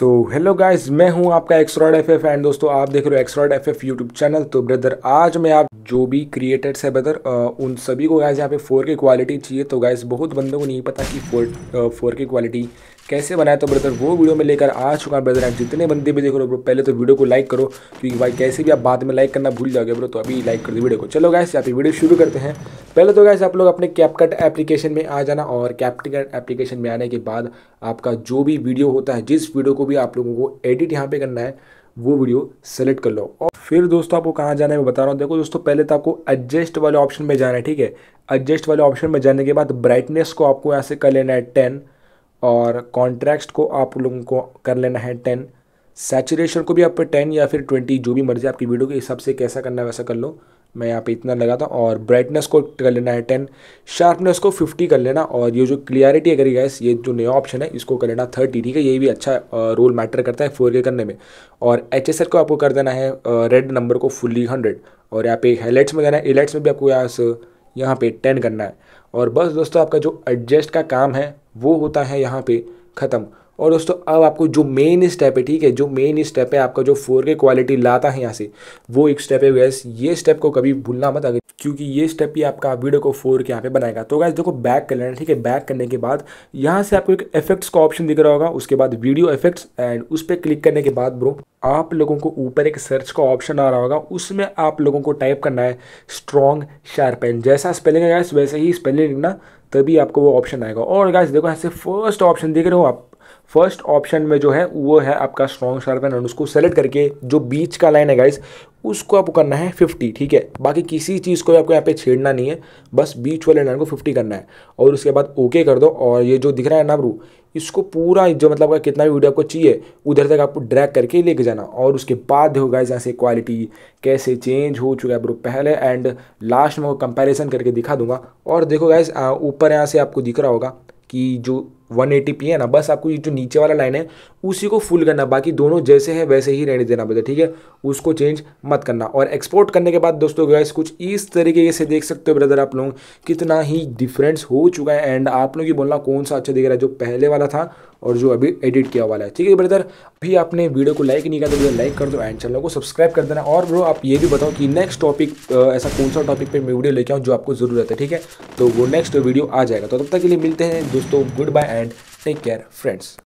so hello guys मैं हूं आपका एक्सरॉड एफ एफ एंड दोस्तों आप देख रहे हो एक्सरॉड एफ एफ यूट्यूब चैनल तो ब्रदर आज मैं आप जो भी क्रिएटर्स है ब्रदर उन सभी को गाइस यहाँ पे फोर की क्वालिटी चाहिए तो गाइस बहुत बंदों को नहीं पता कि फोर फोर की क्वालिटी कैसे बनाया तो ब्रदर वो वीडियो में लेकर आ चुका हूँ ब्रदर आप जितने बंदे भी देख रहे हो पहले तो वीडियो को लाइक करो क्योंकि भाई कैसे भी आप बाद में लाइक करना भूल जाओगे ब्रो तो अभी लाइक कर दो वीडियो को चलो गैस आप वीडियो शुरू करते हैं पहले तो गैस आप लोग अपने कैपकट एप्लीकेशन में आ जाना और कैपकट एप्लीकेशन में आने के बाद आपका जो भी वीडियो होता है जिस वीडियो को भी आप लोगों को एडिट यहाँ पर करना है वो वीडियो सेलेक्ट कर लो और फिर दोस्तों आपको कहाँ जाना है मैं बता रहा हूँ देखो दोस्तों पहले तो आपको एडजस्ट वाले ऑप्शन में जाना है ठीक है एडजस्ट वाले ऑप्शन में जाने के बाद ब्राइटनेस को आपको यहाँ से कर लेना है टेन और कॉन्ट्रैक्ट को आप लोगों को कर लेना है टेन सेचुरेशन को भी आप पे टेन या फिर ट्वेंटी जो भी मर्जी आपकी वीडियो के हिसाब से कैसा करना है वैसा कर लो मैं यहाँ पे इतना लगा था और ब्राइटनेस को कर लेना है टेन शार्पनेस को फिफ्टी कर लेना और ये जो क्लियरिटी अगर गैस ये जो नया ऑप्शन है इसको कर लेना थर्टी ठीक है ये भी अच्छा रोल मैटर करता है फोर के करने में और एच को आपको कर देना है रेड नंबर को फुल्ली हंड्रेड और यहाँ पे हाईलाइट्स में देना है एलाइट्स में भी आपको यहाँ यहाँ पे टेन करना है और बस दोस्तों आपका जो एडजस्ट का काम है वो होता है यहाँ पे ख़त्म और दोस्तों अब आपको जो मेन स्टेप है ठीक है जो मेन स्टेप है आपका जो फोर के क्वालिटी लाता है यहाँ से वो एक स्टेप है गैस ये स्टेप को कभी भूलना मत अगर क्योंकि ये स्टेप ही आपका वीडियो को फोर के यहाँ पे बनाएगा तो गैस देखो बैक कर लेना ठीक है बैक करने के बाद यहाँ से आपको एक इफेक्ट्स का ऑप्शन दिख रहा होगा उसके बाद वीडियो इफेक्ट्स एंड उस पर क्लिक करने के बाद ब्रो आप लोगों को ऊपर एक सर्च का ऑप्शन आ रहा होगा उसमें आप लोगों को टाइप करना है स्ट्रॉन्ग शार्पेन जैसा स्पेलिंग है गैस वैसे ही स्पेलिंग लिखना तभी आपको वो ऑप्शन आएगा और गैस देखो ऐसे फर्स्ट ऑप्शन देख रहे हो आप फर्स्ट ऑप्शन में जो है वो है आपका स्ट्रॉन्ग शार्प एंड उसको सेलेक्ट करके जो बीच का लाइन है गाइस उसको आपको करना है फिफ्टी ठीक है बाकी किसी चीज़ को भी आपको यहाँ पे छेड़ना नहीं है बस बीच वाले लाइन को फिफ्टी करना है और उसके बाद ओके कर दो और ये जो दिख रहा है ना ब्रू इसको पूरा जो मतलब कितना भी वीडियो आपको चाहिए उधर तक आपको ड्रैग करके लेके जाना और उसके बाद देखो गाइज यहाँ से क्वालिटी कैसे चेंज हो चुका है ब्रो पहले एंड लास्ट में वो कंपेरिजन करके दिखा दूंगा और देखो गाइस ऊपर यहाँ से आपको दिख रहा होगा कि जो वन एटी पी है ना बस आपको ये जो नीचे वाला लाइन है उसी को फुल करना बाकी दोनों जैसे है वैसे ही रहने देना पड़ता ठीक है उसको चेंज मत करना और एक्सपोर्ट करने के बाद दोस्तों गैस कुछ इस तरीके से देख सकते हो ब्रदर आप लोग कितना ही डिफरेंस हो चुका है एंड आप लोग ये बोलना कौन सा अच्छा दिख रहा है जो पहले वाला था और जो अभी एडिट किया वाला है ठीक है ब्रदर अभी आपने वीडियो को लाइक नहीं किया तो लाइक कर दो एंड चैनल को सब्सक्राइब कर देना और ब्रो आप ये भी बताओ कि नेक्स्ट टॉपिक ऐसा कौन सा टॉपिक पर मैं वीडियो लेके आऊँ जो आपको ज़रूरत है ठीक है तो वो नेक्स्ट वीडियो आ जाएगा तो तब तक के लिए मिलते हैं दोस्तों good bye and take care friends